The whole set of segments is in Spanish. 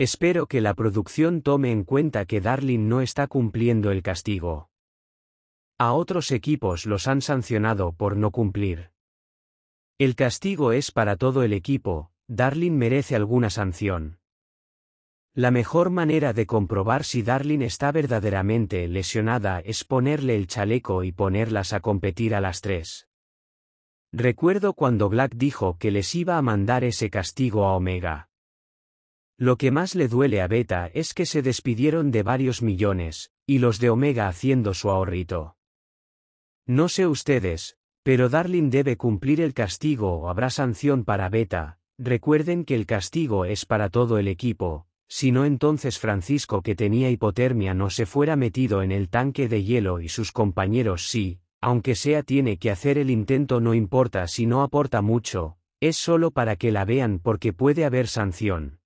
Espero que la producción tome en cuenta que Darlin no está cumpliendo el castigo. A otros equipos los han sancionado por no cumplir. El castigo es para todo el equipo, Darlin merece alguna sanción. La mejor manera de comprobar si Darlin está verdaderamente lesionada es ponerle el chaleco y ponerlas a competir a las tres. Recuerdo cuando Black dijo que les iba a mandar ese castigo a Omega. Lo que más le duele a Beta es que se despidieron de varios millones, y los de Omega haciendo su ahorrito. No sé ustedes, pero Darling debe cumplir el castigo o habrá sanción para Beta, recuerden que el castigo es para todo el equipo, si no entonces Francisco que tenía hipotermia no se fuera metido en el tanque de hielo y sus compañeros sí, aunque sea tiene que hacer el intento no importa si no aporta mucho, es solo para que la vean porque puede haber sanción.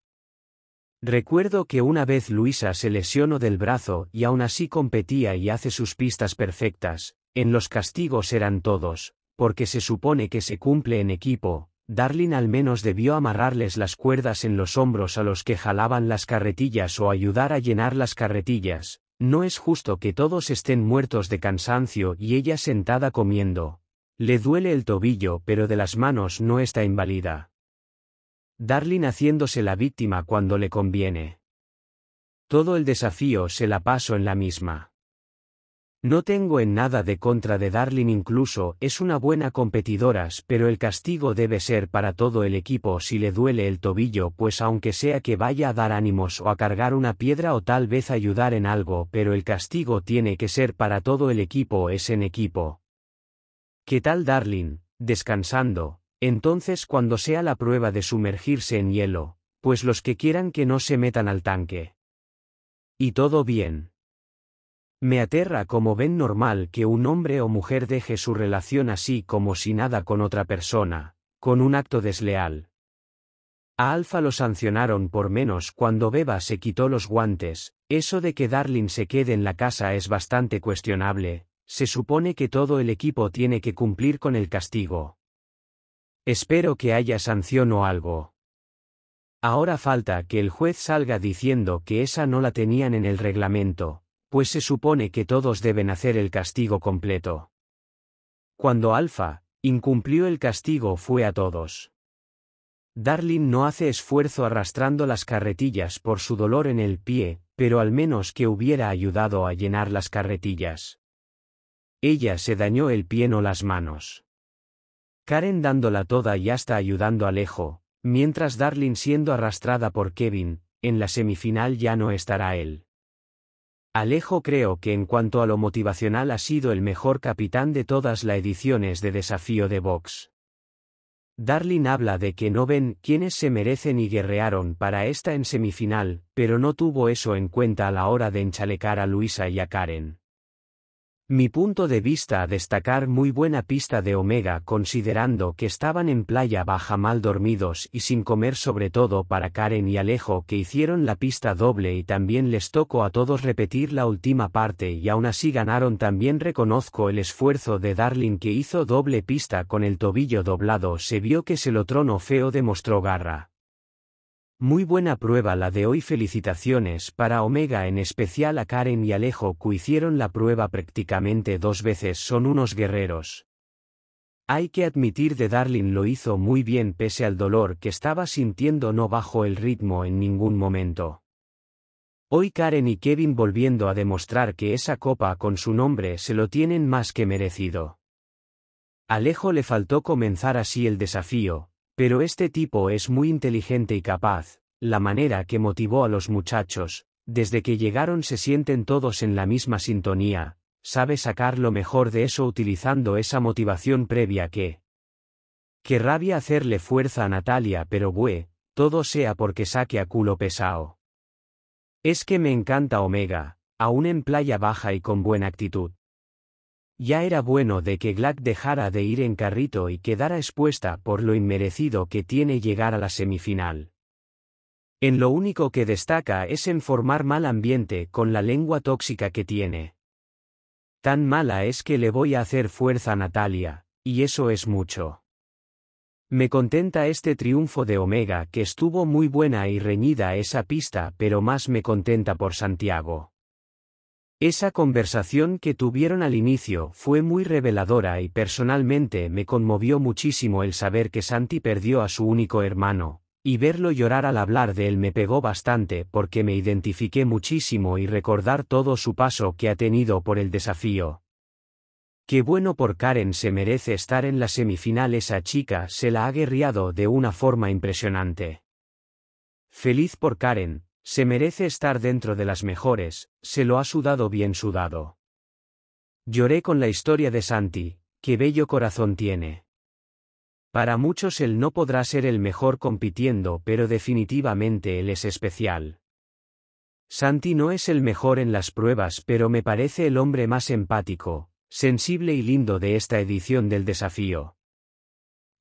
Recuerdo que una vez Luisa se lesionó del brazo y aún así competía y hace sus pistas perfectas, en los castigos eran todos, porque se supone que se cumple en equipo, Darling al menos debió amarrarles las cuerdas en los hombros a los que jalaban las carretillas o ayudar a llenar las carretillas, no es justo que todos estén muertos de cansancio y ella sentada comiendo. Le duele el tobillo pero de las manos no está invalida. Darling haciéndose la víctima cuando le conviene. Todo el desafío se la paso en la misma. No tengo en nada de contra de Darling incluso es una buena competidora, pero el castigo debe ser para todo el equipo si le duele el tobillo pues aunque sea que vaya a dar ánimos o a cargar una piedra o tal vez ayudar en algo pero el castigo tiene que ser para todo el equipo es en equipo. ¿Qué tal Darling? Descansando, entonces cuando sea la prueba de sumergirse en hielo, pues los que quieran que no se metan al tanque. Y todo bien. Me aterra como ven normal que un hombre o mujer deje su relación así como si nada con otra persona, con un acto desleal. A Alfa lo sancionaron por menos cuando Beba se quitó los guantes, eso de que Darling se quede en la casa es bastante cuestionable, se supone que todo el equipo tiene que cumplir con el castigo. Espero que haya sanción o algo. Ahora falta que el juez salga diciendo que esa no la tenían en el reglamento, pues se supone que todos deben hacer el castigo completo. Cuando Alfa, incumplió el castigo fue a todos. Darling no hace esfuerzo arrastrando las carretillas por su dolor en el pie, pero al menos que hubiera ayudado a llenar las carretillas. Ella se dañó el pie no las manos. Karen dándola toda y hasta ayudando a Alejo, mientras Darlin siendo arrastrada por Kevin, en la semifinal ya no estará él. Alejo creo que en cuanto a lo motivacional ha sido el mejor capitán de todas las ediciones de desafío de Vox. Darlin habla de que no ven quienes se merecen y guerrearon para esta en semifinal, pero no tuvo eso en cuenta a la hora de enchalecar a Luisa y a Karen. Mi punto de vista a destacar muy buena pista de Omega considerando que estaban en playa baja mal dormidos y sin comer sobre todo para Karen y Alejo que hicieron la pista doble y también les tocó a todos repetir la última parte y aún así ganaron también reconozco el esfuerzo de Darling que hizo doble pista con el tobillo doblado se vio que se lo trono feo demostró garra. Muy buena prueba la de hoy felicitaciones para Omega en especial a Karen y Alejo que hicieron la prueba prácticamente dos veces son unos guerreros. Hay que admitir de Darling lo hizo muy bien pese al dolor que estaba sintiendo no bajo el ritmo en ningún momento. Hoy Karen y Kevin volviendo a demostrar que esa copa con su nombre se lo tienen más que merecido. Alejo le faltó comenzar así el desafío, pero este tipo es muy inteligente y capaz, la manera que motivó a los muchachos, desde que llegaron se sienten todos en la misma sintonía, sabe sacar lo mejor de eso utilizando esa motivación previa que... Que rabia hacerle fuerza a Natalia pero bue, todo sea porque saque a culo pesao. Es que me encanta Omega, aún en playa baja y con buena actitud. Ya era bueno de que Glack dejara de ir en carrito y quedara expuesta por lo inmerecido que tiene llegar a la semifinal. En lo único que destaca es en formar mal ambiente con la lengua tóxica que tiene. Tan mala es que le voy a hacer fuerza a Natalia, y eso es mucho. Me contenta este triunfo de Omega que estuvo muy buena y reñida esa pista pero más me contenta por Santiago. Esa conversación que tuvieron al inicio fue muy reveladora y personalmente me conmovió muchísimo el saber que Santi perdió a su único hermano, y verlo llorar al hablar de él me pegó bastante porque me identifiqué muchísimo y recordar todo su paso que ha tenido por el desafío. Qué bueno por Karen se merece estar en la semifinal esa chica se la ha guerriado de una forma impresionante. Feliz por Karen, se merece estar dentro de las mejores, se lo ha sudado bien sudado. Lloré con la historia de Santi, qué bello corazón tiene. Para muchos él no podrá ser el mejor compitiendo, pero definitivamente él es especial. Santi no es el mejor en las pruebas, pero me parece el hombre más empático, sensible y lindo de esta edición del desafío.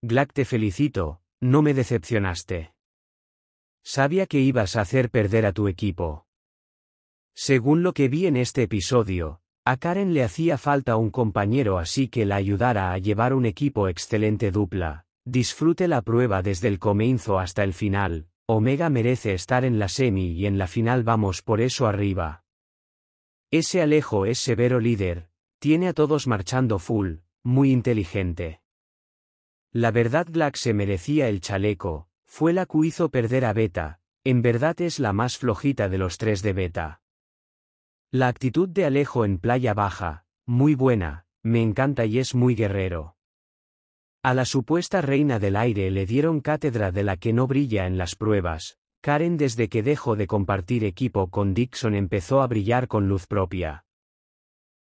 Glack te felicito, no me decepcionaste. Sabía que ibas a hacer perder a tu equipo. Según lo que vi en este episodio, a Karen le hacía falta un compañero así que la ayudara a llevar un equipo excelente dupla. Disfrute la prueba desde el comienzo hasta el final. Omega merece estar en la semi y en la final vamos por eso arriba. Ese Alejo es severo líder, tiene a todos marchando full, muy inteligente. La verdad Black se merecía el chaleco, fue la que hizo perder a Beta, en verdad es la más flojita de los tres de Beta. La actitud de Alejo en Playa Baja, muy buena, me encanta y es muy guerrero. A la supuesta reina del aire le dieron cátedra de la que no brilla en las pruebas. Karen desde que dejó de compartir equipo con Dixon empezó a brillar con luz propia.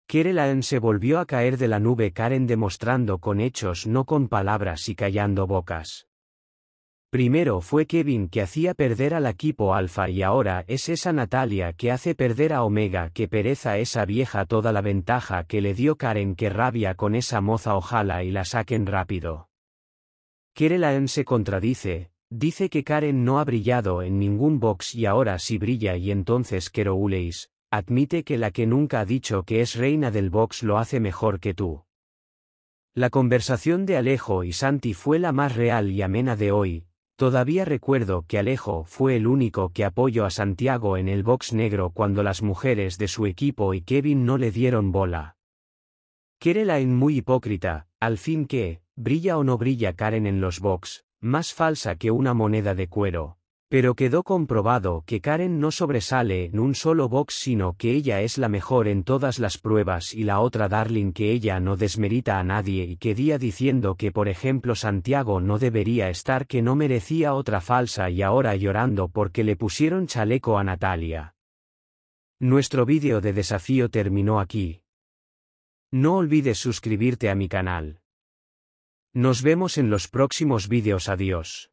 Kerelan se volvió a caer de la nube Karen demostrando con hechos no con palabras y callando bocas. Primero fue Kevin que hacía perder al equipo alfa y ahora es esa Natalia que hace perder a Omega que pereza esa vieja toda la ventaja que le dio Karen que rabia con esa moza ojalá y la saquen rápido. Kerelaen se contradice, dice que Karen no ha brillado en ningún box y ahora sí brilla y entonces Kerouleis, admite que la que nunca ha dicho que es reina del box lo hace mejor que tú. La conversación de Alejo y Santi fue la más real y amena de hoy, Todavía recuerdo que Alejo fue el único que apoyó a Santiago en el box negro cuando las mujeres de su equipo y Kevin no le dieron bola. en muy hipócrita, al fin que, brilla o no brilla Karen en los box, más falsa que una moneda de cuero. Pero quedó comprobado que Karen no sobresale en un solo box sino que ella es la mejor en todas las pruebas y la otra Darling que ella no desmerita a nadie y que día diciendo que por ejemplo Santiago no debería estar que no merecía otra falsa y ahora llorando porque le pusieron chaleco a Natalia. Nuestro vídeo de desafío terminó aquí. No olvides suscribirte a mi canal. Nos vemos en los próximos vídeos adiós.